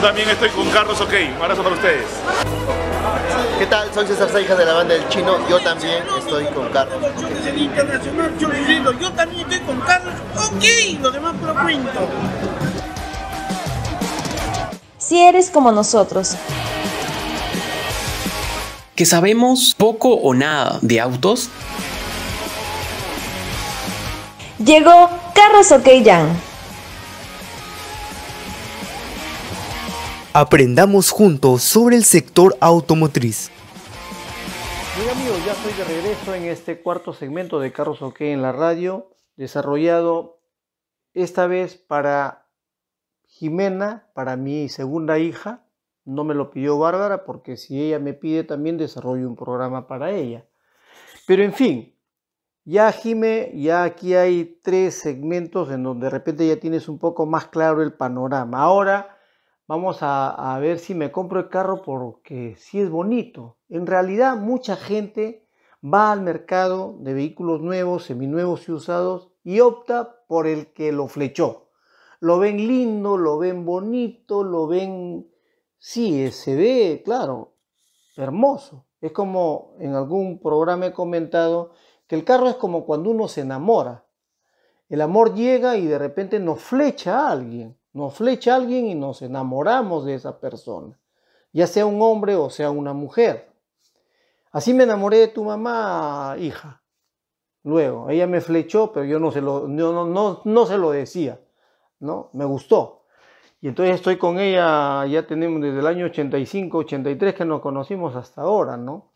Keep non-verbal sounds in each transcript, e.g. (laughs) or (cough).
Yo también estoy con Carlos OK. Un abrazo para ustedes. ¿Qué tal? Soy César Seijas de la banda del Chino. Yo también estoy con Carlos. Yo también estoy con Carlos OK. Lo demás por cuento. Si eres como nosotros, que sabemos poco o nada de autos. Llegó Carlos OK Yang. Aprendamos juntos sobre el sector automotriz. Muy amigos, ya estoy de regreso en este cuarto segmento de Carros OK en la radio, desarrollado esta vez para Jimena, para mi segunda hija. No me lo pidió Bárbara porque si ella me pide también desarrollo un programa para ella. Pero en fin, ya Jime, ya aquí hay tres segmentos en donde de repente ya tienes un poco más claro el panorama. Ahora Vamos a, ver si me compro el carro porque sí es bonito. En realidad mucha gente va al mercado de vehículos nuevos, seminuevos y usados y opta por el que lo flechó. Lo ven lindo, lo ven bonito, lo ven... Sí, eh, se ve, claro, hermoso. Es como en algún programa he comentado que el carro es como cuando uno se enamora. El amor llega y de repente nos flecha a alguien. Nos flecha alguien y nos enamoramos de esa persona, ya sea un hombre o sea una mujer. Así me enamoré de tu mamá, hija. Luego, ella me flechó, pero yo no se lo, no, no, no, no se lo decía, ¿no? Me gustó. Y entonces estoy con ella, ya tenemos desde el año 85, 83 que nos conocimos hasta ahora, ¿no?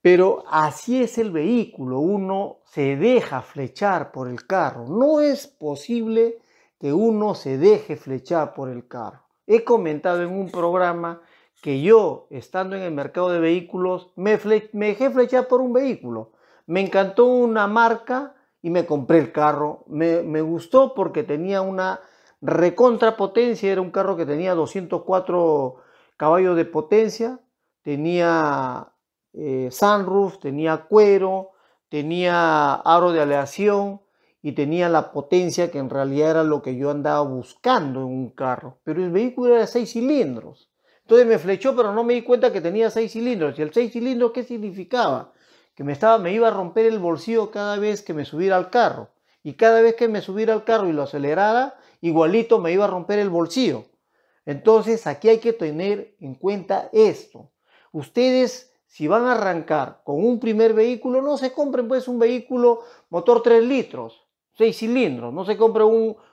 Pero así es el vehículo, uno se deja flechar por el carro. No es posible que uno se deje flechar por el carro. He comentado en un programa que yo, estando en el mercado de vehículos, me, dejé flechar por un vehículo. Me encantó una marca y me compré el carro. Me, gustó porque tenía una recontrapotencia, era un carro que tenía 204 caballos de potencia, tenía eh, sunroof, tenía cuero, tenía aro de aleación, y tenía la potencia que en realidad era lo que yo andaba buscando en un carro. Pero el vehículo era de seis cilindros. Entonces me flechó, pero no me di cuenta que tenía seis cilindros. ¿Y el seis cilindros qué significaba? Que me, estaba, me iba a romper el bolsillo cada vez que me subiera al carro. Y cada vez que me subiera al carro y lo acelerara, igualito me iba a romper el bolsillo. Entonces aquí hay que tener en cuenta esto. Ustedes si van a arrancar con un primer vehículo, no se compren pues un vehículo motor 3 litros seis cilindros. No se compre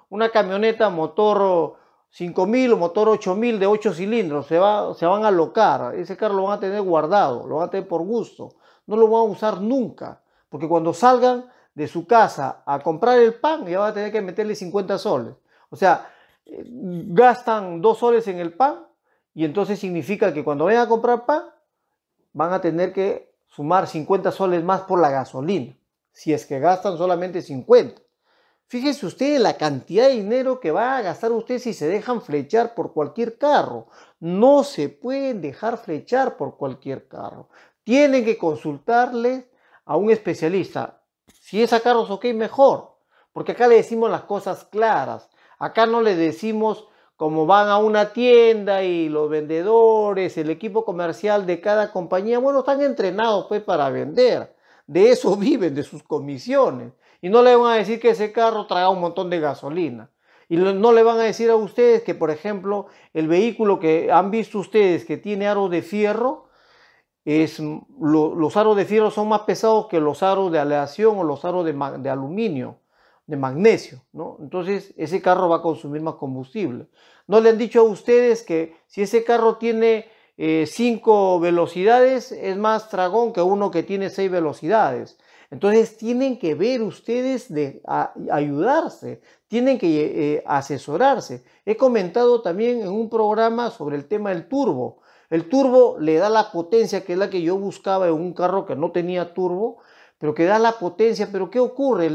una camioneta motor 5000 o motor 8000 de 8 cilindros. Se, va, se van a alocar. Ese carro lo van a tener guardado, lo van a tener por gusto. No lo van a usar nunca. Porque cuando salgan de su casa a comprar el pan, ya van a tener que meterle 50 soles. O sea, gastan 2 soles en el pan y entonces significa que cuando vayan a comprar pan, van a tener que sumar 50 soles más por la gasolina, si es que gastan solamente 50. Fíjese usted la cantidad de dinero que va a gastar usted si se dejan flechar por cualquier carro. No se pueden dejar flechar por cualquier carro. Tienen que consultarles a un especialista. Si es carro carros, ok, mejor. Porque acá le decimos las cosas claras. Acá no le decimos cómo van a una tienda y los vendedores, el equipo comercial de cada compañía, bueno, están entrenados pues para vender. De eso (laughs) viven, de sus comisiones. Y no le van a decir que ese carro traga un montón de gasolina. Y no le van a decir a ustedes que, por ejemplo, el vehículo que han visto ustedes que tiene aros de fierro, es, los aros de fierro son más pesados que los aros de aleación o los aros de, aluminio, de magnesio. Entonces, ese carro va a consumir más combustible. No le han dicho a ustedes que si ese carro tiene eh, cinco velocidades, es más dragón que uno que tiene seis velocidades. Entonces tienen que ver ustedes de ayudarse, tienen que eh, asesorarse. He comentado también en un programa sobre el tema del turbo. El turbo le da la potencia que es la que yo buscaba en un carro que no tenía turbo, pero que da la potencia. Pero ¿qué ocurre?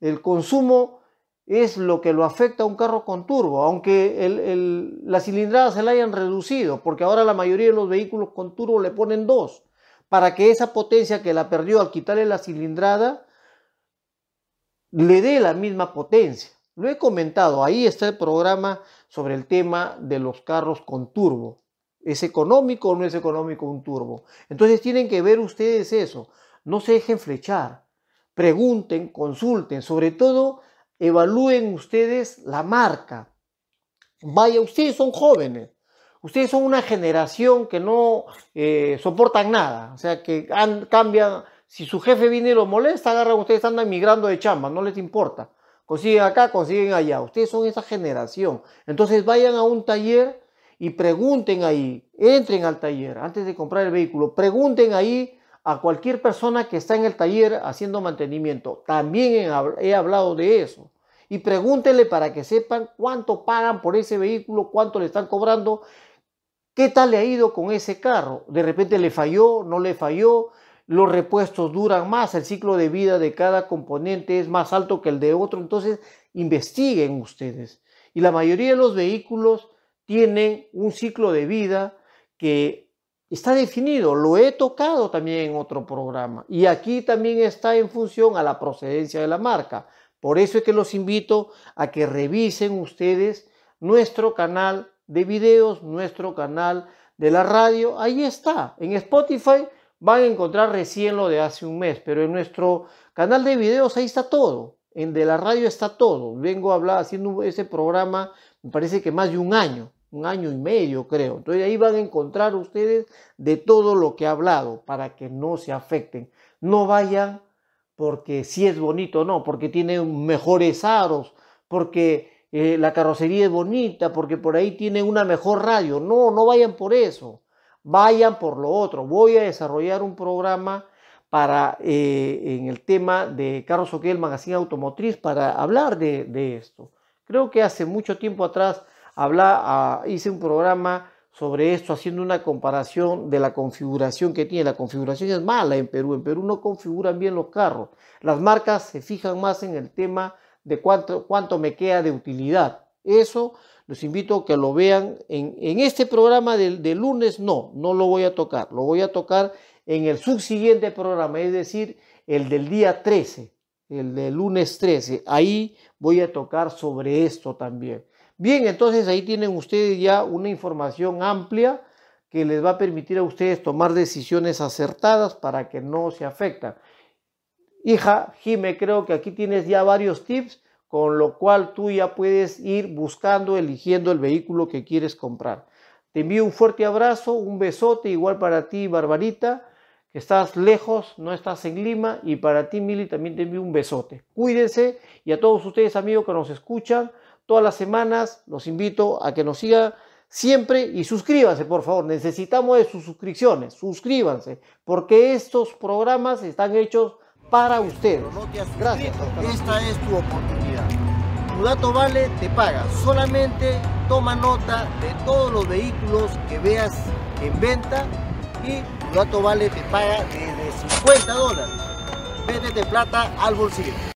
El, consumo es lo que lo afecta a un carro con turbo, aunque las cilindradas la cilindrada se la hayan reducido, porque ahora la mayoría de los vehículos con turbo le ponen dos para que esa potencia que la perdió al quitarle la cilindrada le dé la misma potencia. Lo he comentado, ahí está el programa sobre el tema de los carros con turbo. ¿Es económico o no es económico un turbo? Entonces tienen que ver ustedes eso. No se dejen flechar. Pregunten, consulten, sobre todo evalúen ustedes la marca. Vaya, ustedes son jóvenes ustedes son una generación que no eh, soportan nada, o sea, que cambian, si su jefe viene y lo molesta, agarran, ustedes andan migrando de chamba, no les importa. Consiguen acá, consiguen allá. Ustedes son esa generación. Entonces vayan a un taller y pregunten ahí, entren al taller antes de comprar el vehículo, pregunten ahí a cualquier persona que está en el taller haciendo mantenimiento. También he hablado de eso. Y pregúntenle para que sepan cuánto pagan por ese vehículo, cuánto le están cobrando ¿Qué tal le ha ido con ese carro? De repente le falló, no le falló, los repuestos duran más, el ciclo de vida de cada componente es más alto que el de otro, entonces investiguen ustedes. Y la mayoría de los vehículos tienen un ciclo de vida que está definido, lo he tocado también en otro programa y aquí también está en función a la procedencia de la marca. Por eso es que los invito a que revisen ustedes nuestro canal de videos, nuestro canal de la radio. Ahí está. En Spotify van a encontrar recién lo de hace un mes, pero en nuestro canal de videos ahí está todo. En de la radio está todo. Vengo a hablar haciendo ese programa, me parece que más de un año, un año y medio creo. Entonces ahí van a encontrar ustedes de todo lo que he hablado para que no se afecten. No vayan porque si es bonito, no, porque tiene mejores aros, porque eh, la carrocería es bonita porque por ahí tiene una mejor radio. No, no vayan por eso, vayan por lo otro. Voy a desarrollar un programa para eh, en el tema de Carlos Oquel, Magazine Automotriz, para hablar de, esto. Creo que hace mucho tiempo atrás habla, ah, hice un programa sobre esto haciendo una comparación de la configuración que tiene. La configuración es mala en Perú. En Perú no configuran bien los carros. Las marcas se fijan más en el tema de cuánto, cuánto me queda de utilidad. Eso los invito a que lo vean en, este programa del de lunes, no, no lo voy a tocar, lo voy a tocar en el subsiguiente programa, es decir, el del día 13, el del lunes 13. Ahí voy a tocar sobre esto también. Bien, entonces ahí tienen ustedes ya una información amplia que les va a permitir a ustedes tomar decisiones acertadas para que no se afecten. Hija, Jime, creo que aquí tienes ya varios tips, con lo cual tú ya puedes ir buscando, eligiendo el vehículo que quieres comprar. Te envío un fuerte abrazo, un besote, igual para ti, Barbarita, que estás lejos, no estás en Lima, y para ti, Mili, también te envío un besote. Cuídense y a todos ustedes, amigos, que nos escuchan todas las semanas, los invito a que nos sigan siempre y suscríbanse, por favor. Necesitamos de sus suscripciones, suscríbanse, porque estos programas están hechos para usted. No te Gracias. Esta es tu oportunidad. Tu dato vale, te paga. Solamente toma nota de todos los vehículos que veas en venta y tu dato vale te paga desde 50 dólares. Vete de plata al bolsillo.